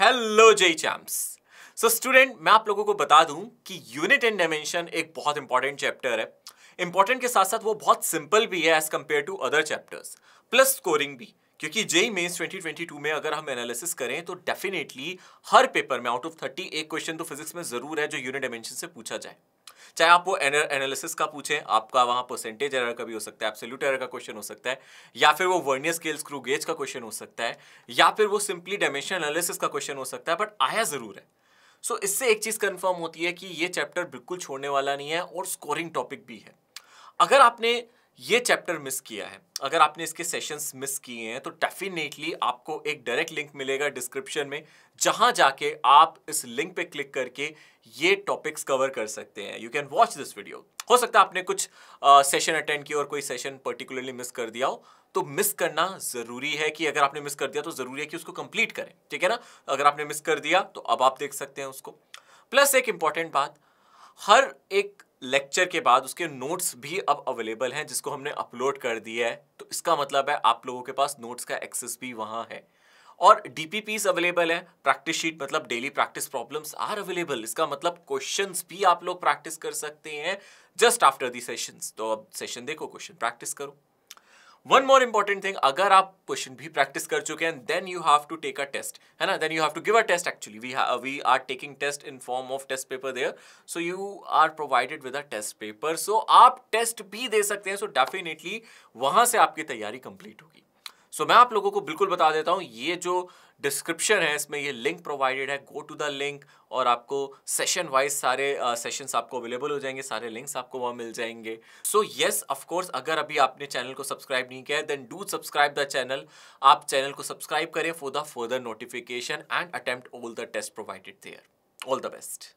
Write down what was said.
hello जय champs so student मैं आप लोगों को बता दूं कि यूनिट एंड डायमेंशन एक बहुत इंपॉर्टेंट चैप्टर है इंपॉर्टेंट के साथ साथ वो बहुत सिंपल भी है as compare to other chapters plus scoring भी क्योंकि जेई मेन्स 2022 में अगर हम एनालिसिस करें तो डेफिनेटली हर पेपर में आउट ऑफ थर्टी एक क्वेश्चन तो फिजिक्स में जरूर है जो यूनिट डायमेंशन से पूछा जाए चाहे आप वो एनालिसिस का पूछें आपका वहाँ परसेंटेज एरर का भी हो सकता है एब्सोल्यूट एरर का क्वेश्चन हो सकता है या फिर वो वर्नियर स्केल स्क्रू गेज का क्वेश्चन हो सकता है या फिर वो सिंपली डायमेंशन एनालिसिस का क्वेश्चन हो सकता है बट आया ज़रूर है सो so, इससे एक चीज़ कन्फर्म होती है कि ये चैप्टर बिल्कुल छोड़ने वाला नहीं है और स्कोरिंग टॉपिक भी है अगर आपने ये चैप्टर मिस किया है अगर आपने इसके सेशंस मिस किए हैं तो डेफिनेटली आपको एक डायरेक्ट लिंक मिलेगा डिस्क्रिप्शन में जहां जाके आप इस लिंक पे क्लिक करके ये टॉपिक्स कवर कर सकते हैं you can watch this video हो सकता है आपने कुछ सेशन अटेंड किया और कोई सेशन पर्टिकुलरली मिस कर दिया हो तो मिस करना जरूरी है कि अगर आपने मिस कर दिया तो जरूरी है कि उसको कंप्लीट करें ठीक है ना अगर आपने मिस कर दिया तो अब आप देख सकते हैं उसको प्लस एक इंपॉर्टेंट बात हर एक लेक्चर के बाद उसके नोट्स भी अब अवेलेबल हैं जिसको हमने अपलोड कर दिया है तो इसका मतलब है आप लोगों के पास नोट्स का एक्सेस भी वहाँ है और डीपीपीस अवेलेबल है प्रैक्टिस शीट मतलब daily practice problems are available इसका मतलब क्वेश्चन भी आप लोग प्रैक्टिस कर सकते हैं जस्ट आफ्टर दी सेशंस तो अब सेशन देखो क्वेश्चन प्रैक्टिस करो वन मोर इंपॉर्टेंट थिंग अगर आप क्वेश्चन भी प्रैक्टिस कर चुके हैं then you have to take a test है ना then you have to give a test actually we we are taking test in form of test paper there so you are provided with a test paper so आप test भी दे सकते हैं so definitely वहां से आपकी तैयारी complete होगी सो so, मैं आप लोगों को बिल्कुल बता देता हूँ ये जो डिस्क्रिप्शन है इसमें ये लिंक प्रोवाइडेड है गो टू द लिंक और आपको सेशन वाइज सारे सेशंस uh, आपको अवेलेबल हो जाएंगे सारे लिंक्स आपको वहाँ मिल जाएंगे सो येस ऑफकोर्स अगर अभी आपने चैनल को सब्सक्राइब नहीं किया है then do subscribe the channel आप चैनल को सब्सक्राइब करें for the further notification and attempt all the test provided there all the best